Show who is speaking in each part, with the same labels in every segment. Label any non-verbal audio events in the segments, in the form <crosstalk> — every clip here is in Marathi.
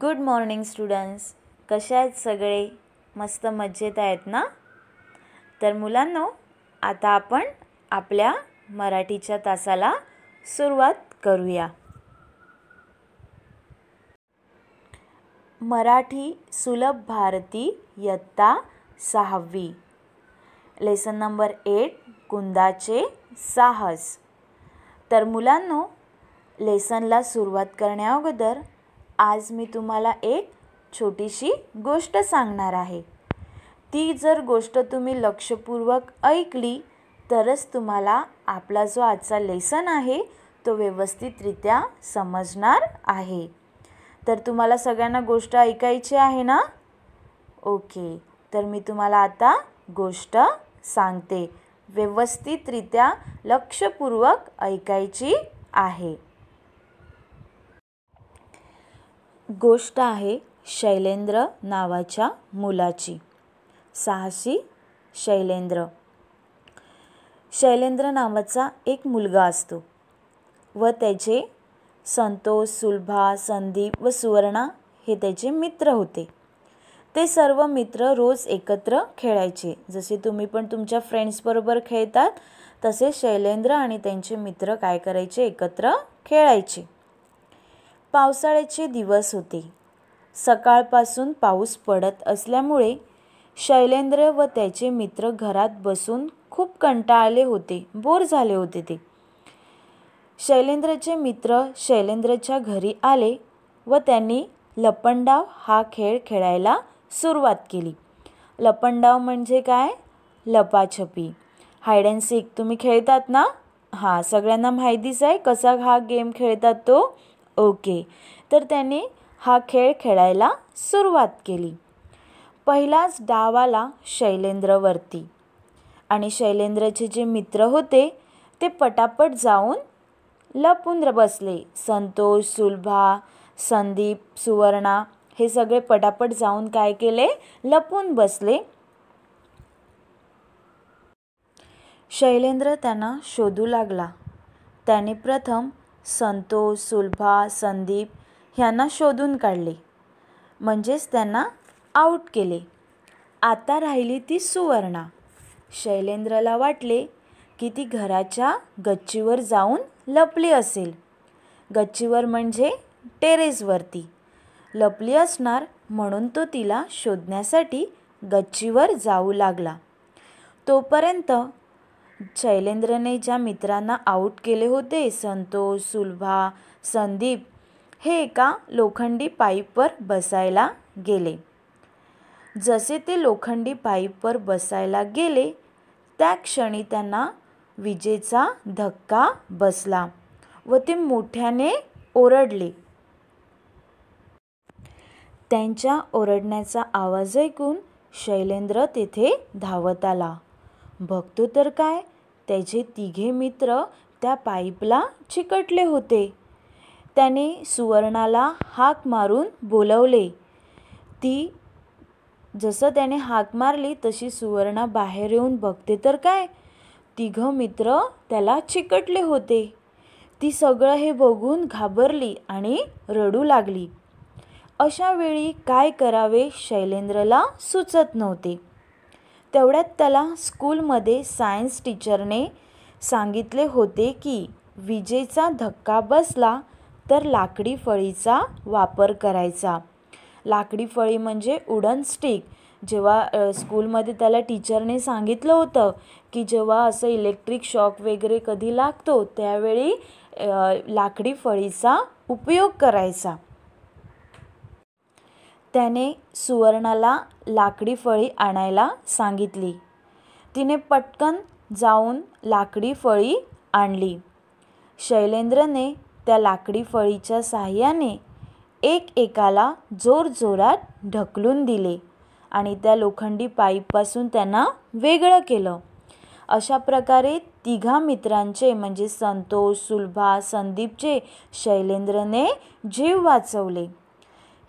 Speaker 1: गुड मॉर्निंग स्टुडंट्स कसे आहेत सगळे मस्त मज्जेत आहेत ना तर मुलांनो आता आपण आपल्या मराठीच्या तासाला सुरुवात करूया मराठी सुलभ भारती यत्ता सहावी लेसन नंबर एट कुंदाचे साहस तर मुलांनो लेसनला सुरुवात करण्याअगोदर आज मी तुम्हाला एक छोटीशी गोष्ट सांगणार आहे ती जर गोष्ट तुम्ही लक्षपूर्वक ऐकली तरच तुम्हाला आपला जो आजचा लेसन आहे तो व्यवस्थितरित्या समजणार आहे तर तुम्हाला सगळ्यांना गोष्ट ऐकायची आहे ना ओके तर मी तुम्हाला आता गोष्ट सांगते व्यवस्थितरित्या लक्षपूर्वक ऐकायची आहे गोष्ट आहे शैलेंद्र नावाच्या मुलाची साहसी शैलेंद्र शैलेंद्र नावाचा एक मुलगा असतो व त्याचे संतोष सुलभा संदीप व सुवर्णा हे त्याचे मित्र होते ते सर्व मित्र रोज एकत्र खेळायचे जसे तुम्ही पण तुमच्या फ्रेंड्सबरोबर खेळतात तसे शैलेंद्र आणि त्यांचे मित्र काय करायचे एकत्र खेळायचे पावसाळ्याचे दिवस होते सकाळपासून पाऊस पडत असल्यामुळे शैलेंद्र व त्याचे मित्र घरात बसून खूप कंटाळले होते बोर झाले होते ते शैलेंद्रचे मित्र शैलेंद्रच्या घरी आले व त्यांनी लपंडाव हा खेळ खेळायला सुरुवात केली लपंडाव म्हणजे काय लपाछपी हायड अँड सीक तुम्ही खेळतात ना हां सगळ्यांना माहितीच आहे कसा हा गेम खेळतात तो ओके तर त्याने हा खेळ खेळायला सुरुवात केली पहिलाच डाव आला शैलेंद्रवरती आणि शैलेंद्रचे जे मित्र होते ते पटापट जाऊन लपून बसले संतोष सुलभा संदीप सुवर्णा हे सगळे पटापट जाऊन काय केले लपून बसले शैलेंद्र त्यांना शोधू लागला त्याने प्रथम संतोष सुलभा संदीप ह्यांना शोधून काढले म्हणजेच त्यांना आऊट केले आता राहिली ती सुवर्णा शैलेंद्रला वाटले की ती घराच्या गच्चीवर जाऊन लपली असेल गच्चीवर म्हणजे टेरेसवरती लपली असणार म्हणून तो तिला शोधण्यासाठी गच्चीवर जाऊ लागला तोपर्यंत शैलेंद्रने ज्या मित्रांना आऊट केले होते संतोष सुलभा संदीप हे एका लोखंडी पाईपवर बसायला गेले जसे ते लोखंडी पाईपवर बसायला गेले त्या क्षणी त्यांना विजेचा धक्का बसला व ते मोठ्याने ओरडले त्यांच्या ओरडण्याचा आवाज ऐकून शैलेंद्र तेथे धावत आला बघतो तर काय त्याचे तिघे मित्र त्या पाईपला चिकटले होते त्याने सुवर्णाला हाक मारून बोलवले ती जसं त्याने हाक मारली तशी सुवर्णा बाहेर येऊन बघते तर काय तिघं मित्र त्याला चिकटले होते ती सगळं हे बघून घाबरली आणि रडू लागली अशा वेळी काय करावे शैलेंद्रला सुचत नव्हते तेवढ्यात त्याला स्कूलमध्ये सायन्स टीचरने सांगितले होते की विजेचा धक्का बसला तर लाकडी फळीचा वापर करायचा लाकडी फळी म्हणजे उडन स्टिक जेव्हा स्कूलमध्ये त्याला टीचरने सांगितलं होतं की जेव्हा असं इलेक्ट्रिक शॉक वगैरे कधी लागतो त्यावेळी लाकडी फळीचा उपयोग करायचा त्याने सुवर्णाला लाकडी फळी आणायला सांगितली तिने पटकन जाऊन लाकडी फळी आणली शैलेंद्रने त्या लाकडी फळीच्या साह्याने एक एकाला जोरजोरात ढकलून दिले आणि त्या लोखंडी पाईपपासून त्यांना वेगळं केलं अशा प्रकारे तिघा मित्रांचे म्हणजे संतोष सुलभा संदीपचे शैलेंद्रने जीव वाचवले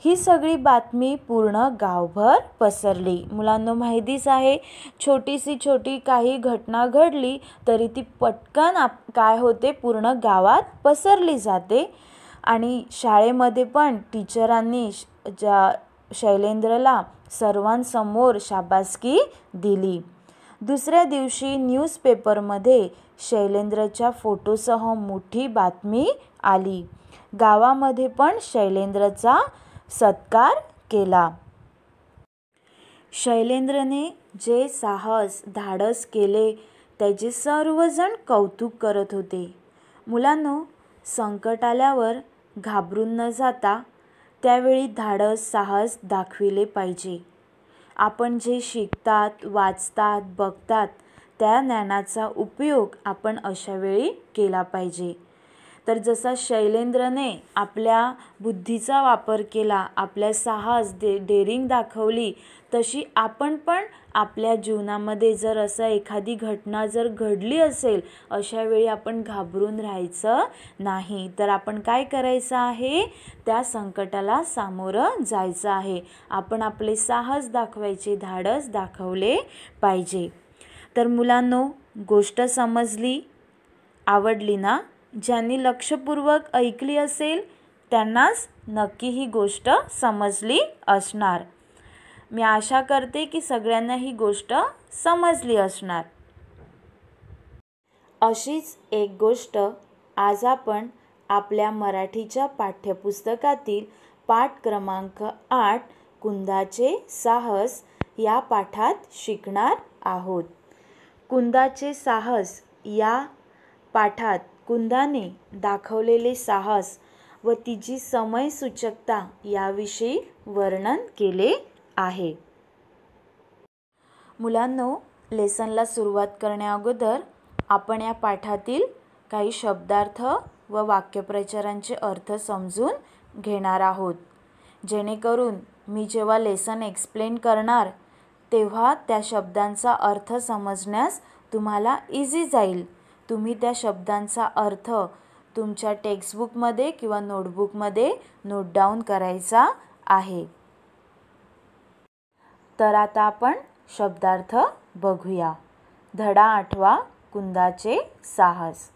Speaker 1: ही सगळी बातमी पूर्ण गावभर पसरली मुलांना माहितीच आहे छोटीशी छोटी काही घटना घडली तरी ती पटकन आप काय होते पूर्ण गावात पसरली जाते आणि शाळेमध्ये पण टीचरांनी ज्या शैलेंद्रला सर्वांसमोर शाबासकी दिली दुसऱ्या दिवशी न्यूजपेपरमध्ये शैलेंद्रच्या फोटोसह मोठी बातमी आली गावामध्ये पण शैलेंद्रचा सत्कार केला शैलेंद्रने जे साहस धाडस केले त्याचे सर्वजण कौतुक करत होते मुलांनो संकट आल्यावर घाबरून न जाता त्यावेळी धाडस साहस दाखविले पाहिजे आपण जे शिकतात वाचतात बघतात त्या ज्ञानाचा उपयोग आपण अशावेळी केला पाहिजे तर जसा शैलेंद्रने आपल्या बुद्धीचा वापर केला आपल्या साहस दे डेअरिंग दाखवली तशी आपण पण आपल्या जीवनामध्ये जर असं एखादी घटना जर घडली असेल अशा वेळी आपण घाबरून राहायचं नाही तर आपण काय करायचं आहे त्या संकटाला सामोरं जायचं आहे आपण आपले साहस दाखवायचे धाडस दाखवले पाहिजे तर मुलांनो गोष्ट समजली आवडली ना ज्यांनी लक्षपूर्वक ऐकली असेल त्यांनाच नक्की ही गोष्ट समजली असणार मी आशा करते की सगळ्यांना ही गोष्ट समजली असणार अशीच एक गोष्ट आज आपण आपल्या मराठीच्या पाठ्यपुस्तकातील पाठ क्रमांक आठ कुंदाचे साहस या पाठात शिकणार आहोत कुंदाचे साहस या पाठात कुंदाने दाखवलेले साहस व तिची समयसूचकता याविषयी वर्णन केले आहे मुलांनो लेसनला सुरुवात करण्याअगोदर आपण या पाठातील काही शब्दार्थ व वाक्यप्रचारांचे अर्थ समजून घेणार आहोत जेणेकरून मी जेव्हा लेसन एक्सप्लेन करणार तेव्हा त्या शब्दांचा अर्थ समजण्यास तुम्हाला इझी जाईल तुम्ही त्या शब्दांचा अर्थ तुमच्या टेक्स्टबुकमध्ये किंवा नोटबुकमध्ये नोट डाऊन करायचा आहे तर आता आपण शब्दार्थ बघूया धडा आठवा कुंदाचे साहस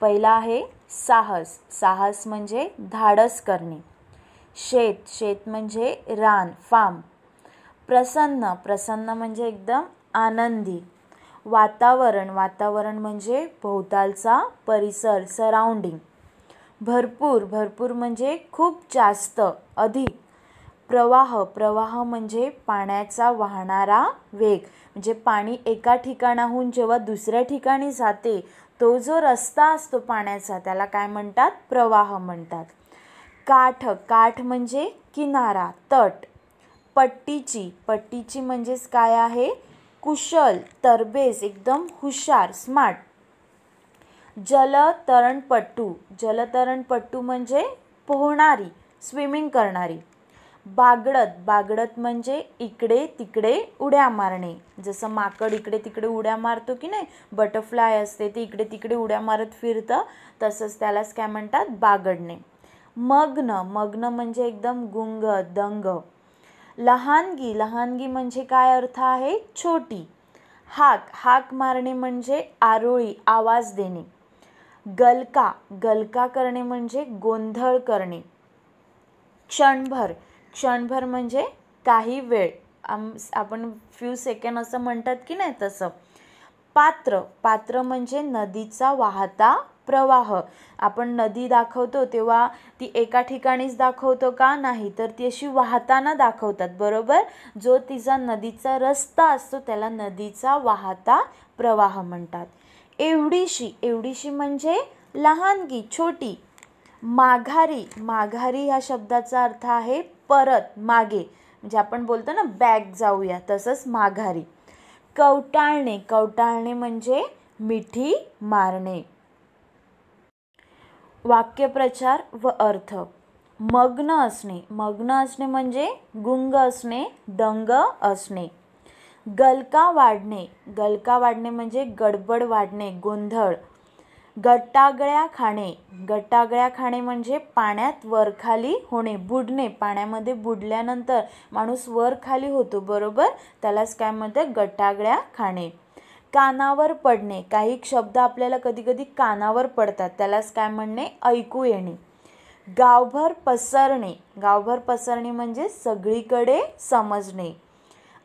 Speaker 1: पहिला आहे साहस साहस म्हणजे धाडस करणे शेत शेत म्हणजे रान फार्म प्रसन्न प्रसन्न म्हणजे एकदम आनंदी वातावरण वातावरण म्हणजे भोवतालचा परिसर सराउंडिंग भरपूर भरपूर म्हणजे खूप जास्त अधिक प्रवाह प्रवाह म्हणजे पाण्याचा वाहणारा वेग म्हणजे पाणी एका ठिकाणाहून जेव्हा दुसऱ्या ठिकाणी जाते तो जो रस्ता असतो पाण्याचा त्याला काय म्हणतात प्रवाह म्हणतात काठ काठ म्हणजे किनारा तट पट्टीची पट्टीची म्हणजेच काय आहे कुशल तरबेज एकदम हुशार स्मार्ट जलतरणपट्टू जलतरणपट्टू म्हणजे पोहणारी स्विमिंग करणारी बागडत बागडत म्हणजे इकडे तिकडे उड्या मारणे जसं माकड इकडे तिकडे उड्या मारतो की नाही बटरफ्लाय असते ते इकडे तिकडे उड्या मारत फिरतं तसंच त्यालाच काय म्हणतात बागडणे मग्न मग्न म्हणजे एकदम गुंग दंग लहानगी लहानगी म्हणजे काय अर्थ आहे छोटी हाक हाक मारणे म्हणजे आरोळी आवाज देणे गलका गलका करणे म्हणजे गोंधळ करणे क्षणभर क्षणभर म्हणजे काही वेळ आपण फ्यू सेकंड असं म्हणतात की नाही तसं पात्र पात्र म्हणजे नदीचा वाहता प्रवाह आपण नदी दाखवतो तेव्हा ती एका ठिकाणीच दाखवतो का नाही तर ती अशी वाहताना दाखवतात बरोबर जो तिचा नदीचा रस्ता असतो त्याला नदीचा वाहता प्रवाह म्हणतात एवढीशी एवढीशी म्हणजे लहानगी छोटी माघारी माघारी ह्या शब्दाचा अर्थ आहे परत मागे म्हणजे आपण बोलतो ना बॅग जाऊया तसंच माघारी कवटाळणे कवटाळणे म्हणजे मिठी मारणे वाक्यप्रचार व अर्थ मग्न असणे मग्न असणे म्हणजे गुंग असणे दंग असणे गलका वाढणे गलका वाढणे म्हणजे गडबड वाढणे गोंधळ गटागळ्या खाणे गट्टागळ्या खाणे म्हणजे पाण्यात वरखाली होणे बुडणे पाण्यामध्ये बुडल्यानंतर माणूस वरखाली होतो बरोबर त्यालाच काय म्हणतात गट्टागळ्या खाणे कानावर पडणे काही शब्द आपल्याला कधीकधी कानावर पडतात त्यालाच काय म्हणणे ऐकू येणे गावभर पसरणे गावभर पसरणे म्हणजे सगळीकडे समजणे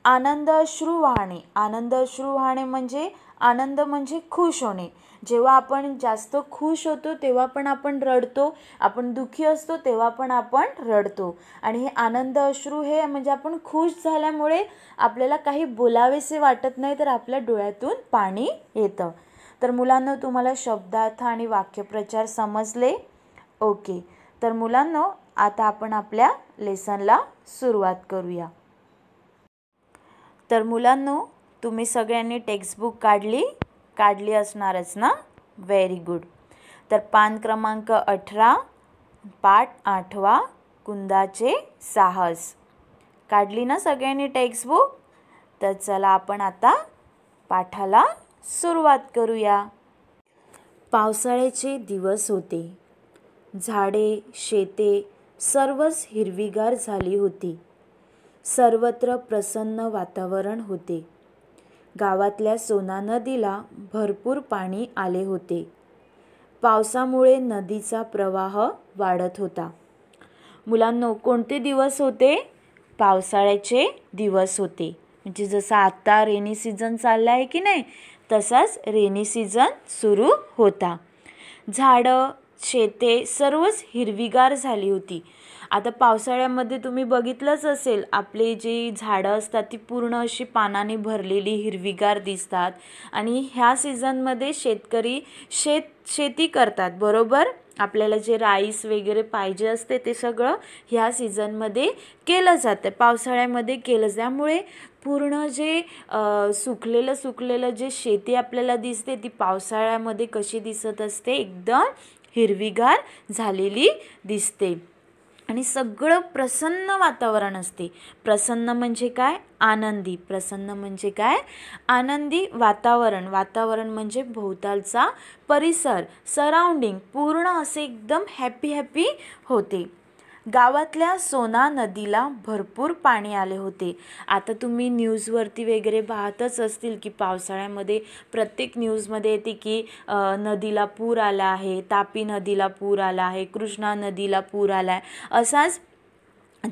Speaker 1: आनंद अश्रू वाहणे आनंद अश्रू वाहणे म्हणजे आनंद म्हणजे खुश होणे जेव्हा आपण जास्त खुश होतो तेव्हा पण आपण रडतो आपण दुःखी असतो तेव्हा पण आपण रडतो आणि हे आनंद अश्रू हे म्हणजे आपण खुश झाल्यामुळे आपल्याला काही बोलावेसे वाटत नाही तर आपल्या डोळ्यातून पाणी येतं तर मुलांना तुम्हाला शब्दार्थ आणि वाक्यप्रचार समजले ओके तर मुलांना आता आपण आपल्या लेसनला सुरुवात करूया तर मुलांनो तुम्ही सगळ्यांनी टेक्स्टबुक काढली काढली असणारच ना व्हेरी गुड तर पान क्रमांक अठरा पाठ आठवा कुंदाचे साहस काढली ना सगळ्यांनी टेक्स्टबुक तर चला आपण आता पाठाला सुरुवात करूया पावसाळ्याचे दिवस होते झाडे शेते सर्वच हिरवीगार झाली होती सर्वत्र प्रसन्न वातावरण होते गावातल्या सोना नदीला भरपूर पाणी आले होते पावसामुळे नदीचा प्रवाह वाढत होता मुलांनो कोणते दिवस होते पावसाळ्याचे दिवस होते म्हणजे जसं आत्ता रेनी सीझन चालला आहे की नाही तसाच रेनी सीझन सुरू होता झाडं शेते सर्वच हिरवीगार झाली होती आता पावसाळ्यामध्ये तुम्ही बघितलंच असेल आपली जी झाडं असतात ती पूर्ण अशी पानाने भरलेली हिरवीगार दिसतात आणि ह्या सीझनमध्ये शेतकरी शेत शेती करतात बरोबर आपल्याला जे राईस वगैरे पाहिजे असते ते सगळं ह्या सीझनमध्ये केलं जातं पावसाळ्यामध्ये केलं त्यामुळे पूर्ण जे सुकलेलं सुकलेलं जे शेती आपल्याला दिसते ती पावसाळ्यामध्ये कशी दिसत असते एकदम हिरवीगार झालेली दिसते आणि सगळं प्रसन्न वातावरण असते प्रसन्न म्हणजे काय आनंदी प्रसन्न म्हणजे काय आनंदी वातावरण वातावरण म्हणजे भोवतालचा परिसर सराउंडिंग पूर्ण असे एकदम हॅपी हॅपी होते गावातल्या सोना नदीला भरपूर पाणी आले होते आता तुम्ही न्यूजवरती वगैरे पाहतच असतील की पावसाळ्यामध्ये प्रत्येक न्यूजमध्ये येते की नदीला पूर आला आहे तापी नदीला पूर आला आहे कृष्णा नदीला पूर आला आहे असाच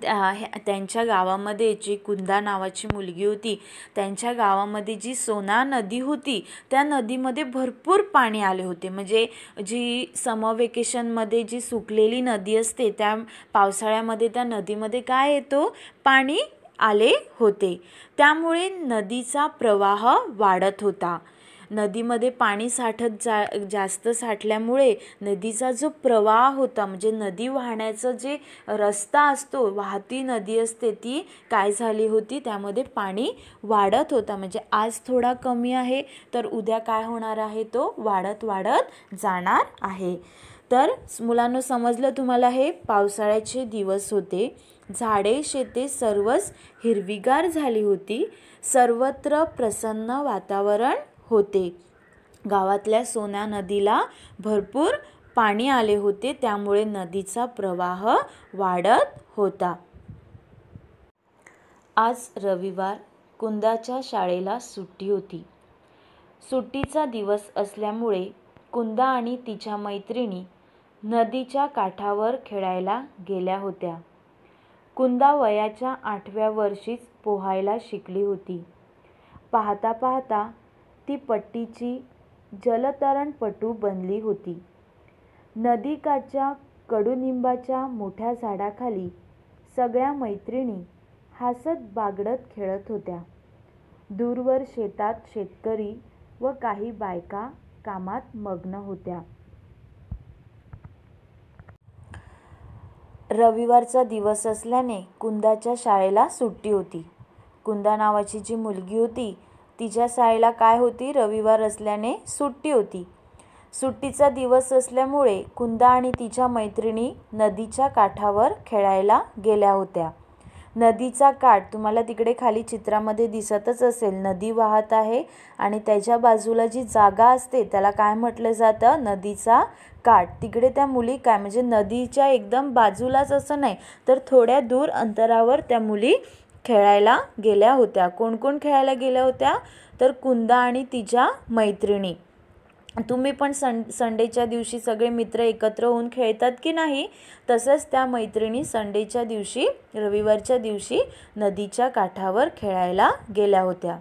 Speaker 1: त्या त्यांच्या गावामध्ये जी कुंदा नावाची मुलगी होती त्यांच्या गावामध्ये जी सोना नदी होती त्या नदीमध्ये भरपूर पाणी आले होते म्हणजे जी समर वेकेशनमध्ये जी सुकलेली नदी असते त्या पावसाळ्यामध्ये त्या नदीमध्ये काय येतो पाणी आले होते त्यामुळे नदीचा प्रवाह वाढत होता नदीमध्ये पाणी साठत जा जास्त साठल्यामुळे नदीचा जो प्रवाह होता म्हणजे नदी वाहण्याचा जे रस्ता असतो वाहती नदी असते ती काय झाली होती त्यामध्ये पाणी वाढत होता म्हणजे आज थोडा कमी आहे तर उद्या काय होणार आहे तो वाढत वाढत जाणार आहे तर मुलांनो समजलं तुम्हाला हे पावसाळ्याचे दिवस होते झाडे शेते सर्वच हिरवीगार झाली होती सर्वत्र प्रसन्न वातावरण होते गावातल्या सोन्या नदीला भरपूर पाणी आले होते त्यामुळे नदीचा प्रवाह वाढत होता आज रविवार कुंदाच्या शाळेला सुट्टी होती सुट्टीचा दिवस असल्यामुळे कुंदा आणि तिच्या मैत्रिणी नदीच्या काठावर खेळायला गेल्या होत्या कुंदा वयाच्या आठव्या वर्षीच पोहायला शिकली होती पाहता पाहता ती पट्टीची जलतरणपटू बनली होती. नदीकाठच्या कडुनिंबाच्या मोठ्या झाडाखाली सगळ्या मैत्रिणी हसत बागडत खेळत होत्या. दूरवर शेतात शेतकरी व काही बायका कामात मग्न होत्या. रविवारचा दिवस असल्याने कुंदाच्या शाळेला सुट्टी होती. कुंदा नावाची जी मुलगी होती तिच्या सायला काय होती रविवार असल्याने सुट्टी होती सुट्टीचा दिवस असल्यामुळे कुंदा आणि तिच्या मैत्रिणी नदीच्या काठावर खेळायला गेल्या होत्या नदीचा काठ तुम्हाला तिकडे खाली चित्रामध्ये दिसतच असेल नदी वाहत आहे आणि त्याच्या बाजूला जी जागा असते त्याला काय म्हटलं जातं नदीचा काठ तिकडे त्या मुली काय म्हणजे नदीच्या एकदम बाजूलाच असं नाही तर थोड्या दूर अंतरावर त्या मुली खेळायला गेल्या होत्या कोण कोण खेळायला गेल्या होत्या तर कुंदा आणि तिच्या मैत्रिणी तुम्ही पण सं संडेच्या दिवशी सगळे मित्र एकत्र होऊन खेळतात की नाही तसंच त्या मैत्रिणी संडेच्या दिवशी रविवारच्या दिवशी नदीच्या काठावर खेळायला गेल्या होत्या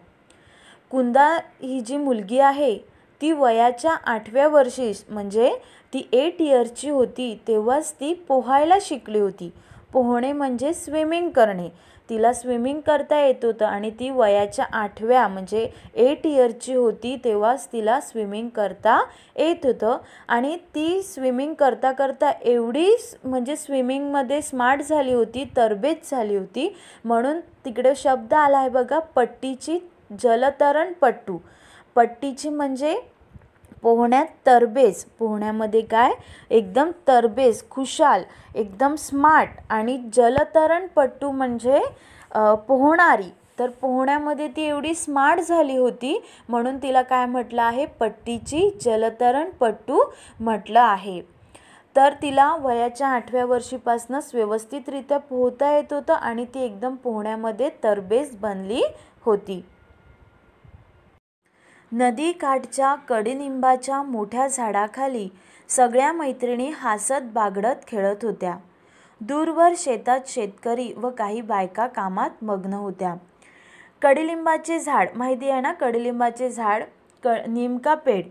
Speaker 1: कुंदा ही जी मुलगी आहे ती वयाच्या आठव्या वर्षी म्हणजे ती एट इयरची होती तेव्हाच ती पोहायला शिकली होती पोहणे म्हणजे स्विमिंग करणे तिला स्विमिंग करता येत होतं आणि ती वयाच्या आठव्या म्हणजे एट इयरची होती तेव्हाच तिला स्विमिंग करता येत होतं आणि ती स्विमिंग करता करता एवढी म्हणजे स्विमिंगमध्ये स्मार्ट झाली होती तरबेज झाली होती म्हणून तिकडे शब्द आला आहे बघा पट्टीची जलतरण पट्टू पट्टीची म्हणजे पोहण्यात तरबेज पोहण्यामध्ये काय एकदम तरबेज खुशाल एकदम स्मार्ट आणि जलतरणपटू म्हणजे पोहणारी तर पोहण्यामध्ये ती एवढी स्मार्ट झाली होती म्हणून तिला काय म्हटलं आहे पट्टीची पट्टू म्हटलं आहे तर तिला वयाच्या आठव्या वर्षीपासूनच व्यवस्थितरित्या पोहता येत होतं आणि ती एकदम पोहण्यामध्ये तरबेज बनली होती नदीकाठच्या कडिलिंबाच्या मोठ्या झाडाखाली सगळ्या मैत्रिणी हसत बागडत खेळत होत्या दूरवर शेतात शेतकरी व काही बायका कामात मग्न होत्या कडीलिंबाचे झाड माहिती आहे ना कडीलिंबाचे झाड क निमका पेड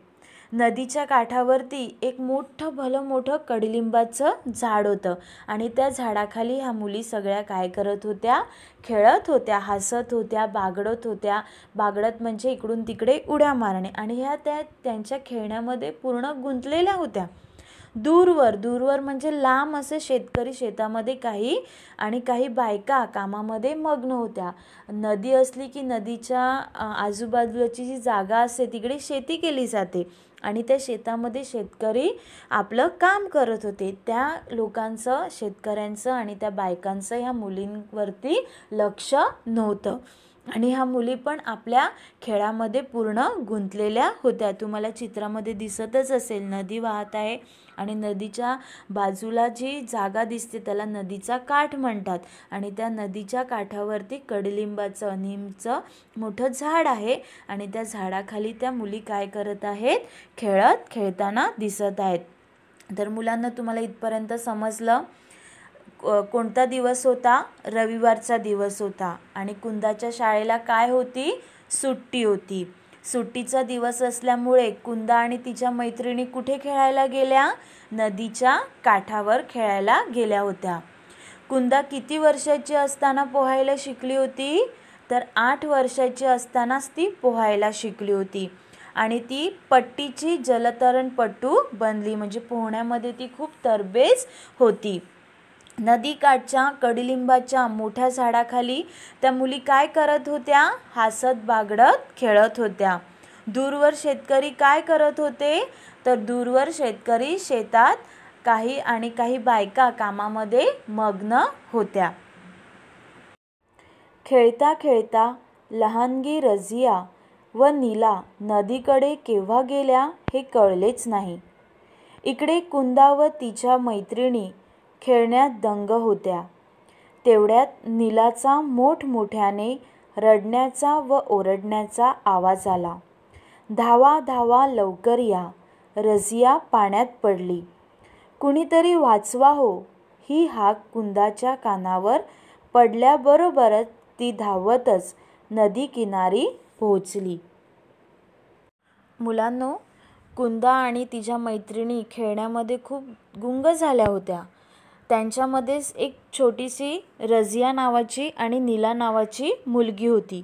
Speaker 1: नदीच्या काठावरती एक मोठं भलं मोठं कडलिंबाचं झाड होतं आणि त्या झाडाखाली ह्या मुली सगळ्या काय करत होत्या खेळत होत्या हसत होत्या बागडत होत्या बागडत म्हणजे इकडून तिकडे उड्या मारणे आणि ह्या त्या त्यांच्या खेळण्यामध्ये पूर्ण गुंतलेल्या होत्या दूरवर दूरवर म्हणजे लांब असे शेतकरी शेतामध्ये काही आणि काही बायका कामामध्ये मग्न होत्या नदी असली की नदीच्या आजूबाजूची जी जागा असते तिकडे शेती केली जाते आणि त्या शेतामध्ये शेतकरी आपलं काम करत होते त्या लोकांचं शेतकऱ्यांचं आणि त्या बायकांचं ह्या मुलींवरती लक्ष नव्हतं आणि ह्या मुली पण आपल्या खेळामध्ये पूर्ण गुंतलेल्या होत्या तुम्हाला चित्रामध्ये दिसतच असेल नदी वाहत आहे आणि नदीच्या बाजूला जी जागा दिसते त्याला नदीचा काठ म्हणतात आणि त्या नदीच्या काठावरती कडलिंबाचं निमचं मोठं झाड आहे आणि त्या झाडाखाली त्या मुली काय करत आहेत खेळत खेळताना दिसत आहेत तर मुलांना तुम्हाला इथपर्यंत समजलं कोणता दिवस होता रविवारचा दिवस होता आणि कुंदाच्या शाळेला काय होती सुट्टी होती सुट्टीचा दिवस असल्यामुळे कुंदा आणि तिच्या मैत्रिणी कुठे खेळायला गेल्या नदीच्या काठावर खेळायला गेल्या होत्या कुंदा किती वर्षाची असताना पोहायला शिकली होती तर आठ वर्षाची असतानाच ती पोहायला शिकली होती आणि ती पट्टीची जलतरणपटू बनली म्हणजे पोहण्यामध्ये ती खूप तरबेज होती नदीकाठच्या कडिलिंबाच्या मोठ्या झाडाखाली त्या मुली काय करत होत्या हसत बागडत खेळत होत्या दूरवर शेतकरी काय करत होते तर दूरवर शेतकरी शेतात काही आणि काही बायका कामामध्ये मग्न होत्या खेळता खेळता लहानगी रझिया व नीला नदीकडे केव्हा गेल्या हे कळलेच नाही इकडे कुंदा व तिच्या मैत्रिणी खेळण्यात दंग होत्या तेवढ्यात नीलाचा मोठमोठ्याने रडण्याचा व ओरडण्याचा आवाज आला धावा धावा लवकर या रजिया पाण्यात पडली कुणीतरी वाचवा हो ही हाक कुंदाच्या कानावर पडल्याबरोबरच ती धावतच नदी किनारी पोहोचली मुलांनो कुंदा आणि तिच्या मैत्रिणी खेळण्यामध्ये खूप गुंग झाल्या होत्या त्यांच्यामध्येच एक छोटीशी रझिया नावाची आणि नीला नावाची मुलगी होती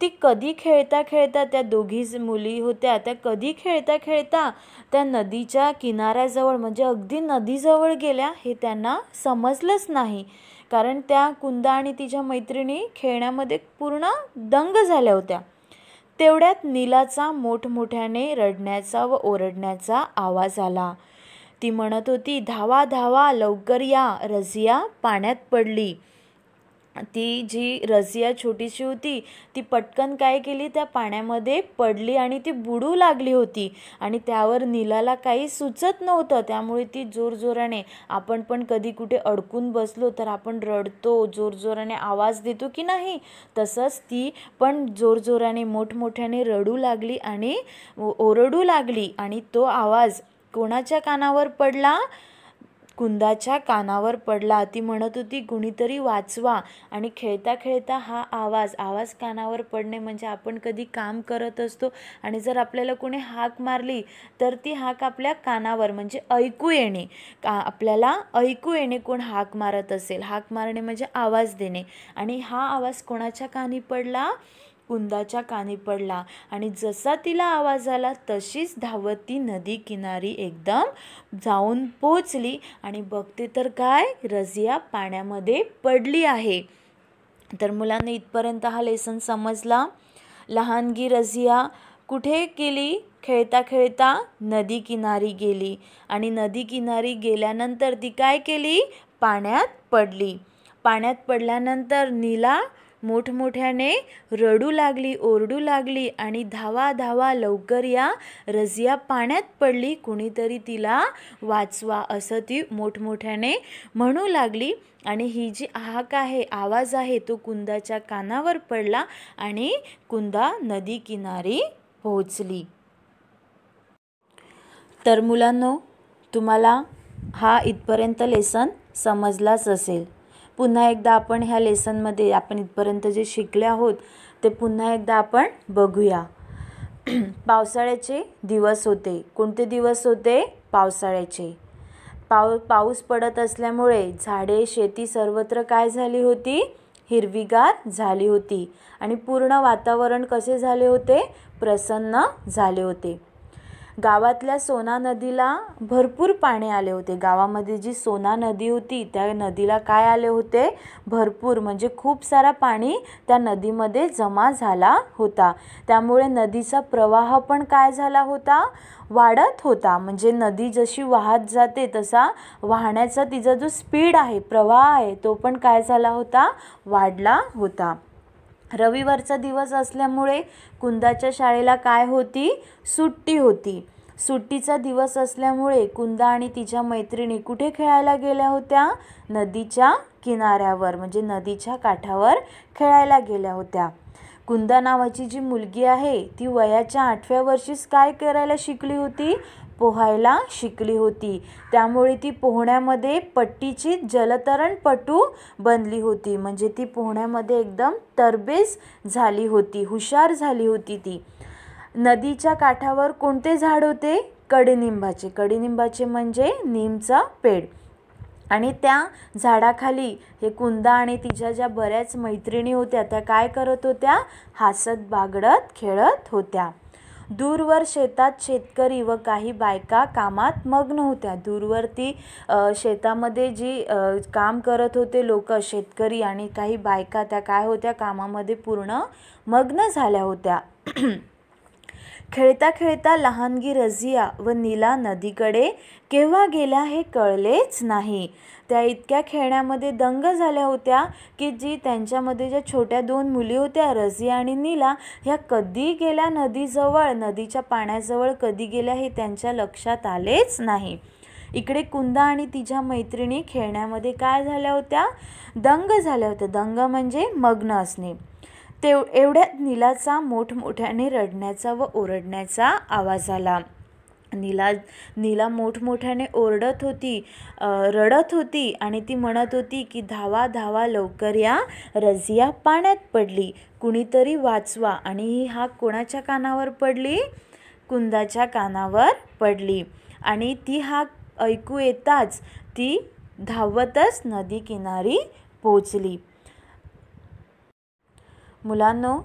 Speaker 1: ती कधी खेळता खेळता त्या दोघीच मुली होत्या त्या कधी खेळता खेळता त्या नदीच्या किनाऱ्याजवळ म्हणजे अगदी नदीजवळ गेल्या हे त्यांना समजलंच नाही कारण त्या कुंदा आणि तिच्या मैत्रिणी खेळण्यामध्ये पूर्ण दंग झाल्या होत्या तेवढ्यात नीलाचा मोठमोठ्याने रडण्याचा व ओरडण्याचा आवाज आला ती म्हणत होती धावा धावा लवकर या रझिया पाण्यात पडली ती जी रझिया छोटीशी होती ती पटकन काय केली त्या पाण्यामध्ये पडली आणि ती बुडू लागली होती आणि त्यावर नीलाला काही सुचत नव्हतं त्यामुळे ती जोरजोराने आपण पण कधी कुठे अडकून बसलो तर आपण रडतो जोरजोराने आवाज देतो की नाही तसंच ती पण जोरजोराने मोठमोठ्याने रडू लागली आणि ओरडू लागली आणि तो आवाज कोणाच्या कानावर पडला कुंदाच्या कानावर पडला ती म्हणत होती कुणीतरी वाचवा आणि खेळता खेळता हा आवाज आवाज कानावर पडणे म्हणजे आपण कधी काम करत असतो आणि जर आपल्याला कोणी हाक मारली तर ती हाक आपल्या कानावर म्हणजे ऐकू येणे का आपल्याला ऐकू येणे कोण हाक मारत असेल हाक मारणे म्हणजे आवाज देणे आणि हा आवाज कोणाच्या कानी पडला कुंदाच्या कानी पडला आणि जसा तिला आवाज आला तशीच धावत ती नदी किनारी एकदम जाऊन पोचली आणि बघते तर काय रजिया पाण्यामध्ये पडली आहे तर मुलांनी इथपर्यंत हा लेसन समजला लहानगी रजिया कुठे गेली खेळता खेळता नदी किनारी गेली आणि नदी किनारी गेल्यानंतर ती काय केली पाण्यात पडली पाण्यात पडल्यानंतर नीला मोठमोठ्याने रडू लागली ओरडू लागली आणि धावा धावा लवकर या रजिया पाण्यात पडली कुणीतरी तिला वाचवा असं ती मोठमोठ्याने म्हणू लागली आणि ही जी आहक आहे आवाज आहे तो कुंदाच्या कानावर पडला आणि कुंदा नदी किनारी पोहोचली तर मुलांनो तुम्हाला हा इथपर्यंत लेसन समजलाच असेल पुन्हा एकदा आपण ह्या लेसनमध्ये आपण इथपर्यंत जे शिकले आहोत ते पुन्हा एकदा आपण बघूया <clears throat> पावसाळ्याचे दिवस होते कोणते दिवस होते पावसाळ्याचे पाव पाऊस पडत असल्यामुळे झाडे शेती सर्वत्र काय झाली होती हिरवीगार झाली होती आणि पूर्ण वातावरण कसे झाले होते प्रसन्न झाले होते गावातल्या सोना नदीला भरपूर पाणी आले होते गावामध्ये जी सोना नदी होती त्या नदीला काय आले होते भरपूर म्हणजे खूप सारा पाणी त्या नदीमध्ये जमा झाला होता त्यामुळे नदीचा प्रवाह पण काय झाला होता वाढत होता म्हणजे नदी जशी वाहत जाते तसा वाहण्याचा तिचा जो स्पीड आहे प्रवाह आहे तो पण काय झाला होता वाढला होता रविवारचा दिवस असल्यामुळे कुंदाच्या शाळेला काय होती सुट्टी होती सुट्टीचा दिवस असल्यामुळे कुंदा आणि तिच्या मैत्रिणी कुठे खेळायला गेल्या होत्या नदीच्या किनाऱ्यावर म्हणजे नदीच्या काठावर खेळायला गेल्या होत्या कुंदा नावाची जी मुलगी आहे ती वयाच्या आठव्या वर्षीच काय करायला शिकली होती पोहायला शिकली होती त्यामुळे ती पोहण्यामध्ये पट्टीची जलतरणपटू बनली होती म्हणजे ती पोहण्यामध्ये एकदम तरबेज झाली होती हुशार झाली होती ती नदीच्या काठावर कोणते झाड होते कडीनिंबाचे कडीनिंबाचे म्हणजे नीमचा पेड आणि त्या झाडाखाली हे कुंदा आणि तिच्या ज्या बऱ्याच मैत्रिणी होत्या त्या काय करत होत्या हसत बागडत खेळत होत्या दूरवर शेतात शेतकरी व काही बायका कामात मग्न होत्या दूरवरती शेतामध्ये जी काम करत होते लोक शेतकरी आणि काही बायका त्या काय होत्या कामामध्ये पूर्ण मग्न झाल्या होत्या खेळता खेळता लहानगी रझिया व नीला नदीकडे केव्हा गेल्या हे कळलेच नाही त्या इतक्या खेळण्यामध्ये दंग झाल्या होत्या की जी त्यांच्यामध्ये ज्या छोट्या दोन मुली होत्या रझिया आणि नीला ह्या कधी गेल्या नदीजवळ नदीच्या पाण्याजवळ कधी गेल्या हे त्यांच्या लक्षात आलेच नाही इकडे कुंदा आणि तिच्या मैत्रिणी खेळण्यामध्ये काय झाल्या होत्या दंग झाल्या होत्या दंग म्हणजे मग्न असणे तेव एवढ्यात नीलाचा मोठमोठ्याने रडण्याचा व ओरडण्याचा आवाज आला नीला नीला मोठमोठ्याने ओरडत होती रडत होती आणि ती म्हणत होती की धावा धावा लवकर या रजिया पाण्यात पडली कुणीतरी वाचवा आणि ही हाक कोणाच्या कानावर पडली कुंदाच्या कानावर पडली आणि ती हाक ऐकू येताच ती धावतच नदी किनारी पोचली मुलांनो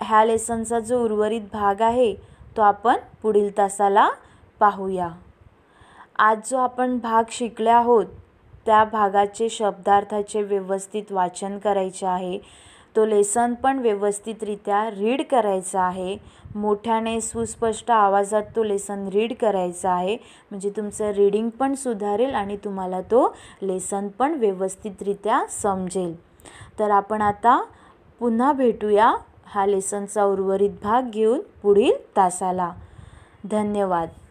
Speaker 1: ह्या लेसनचा जो उर्वरित भाग आहे तो आपण पुढील तासाला पाहूया आज जो आपण भाग शिकले आहोत त्या भागाचे शब्दार्थाचे व्यवस्थित वाचन करायचे आहे तो लेसन पण व्यवस्थितरित्या रीड करायचा आहे मोठ्याने सुस्पष्ट आवाजात तो लेसन रीड करायचा आहे म्हणजे तुमचं रीडिंग पण सुधारेल आणि तुम्हाला तो लेसन पण व्यवस्थितरित्या समजेल तर आपण आता पुन्हा भेटूया हा लेसनचा उर्वरित भाग घेऊन पुढील तासाला धन्यवाद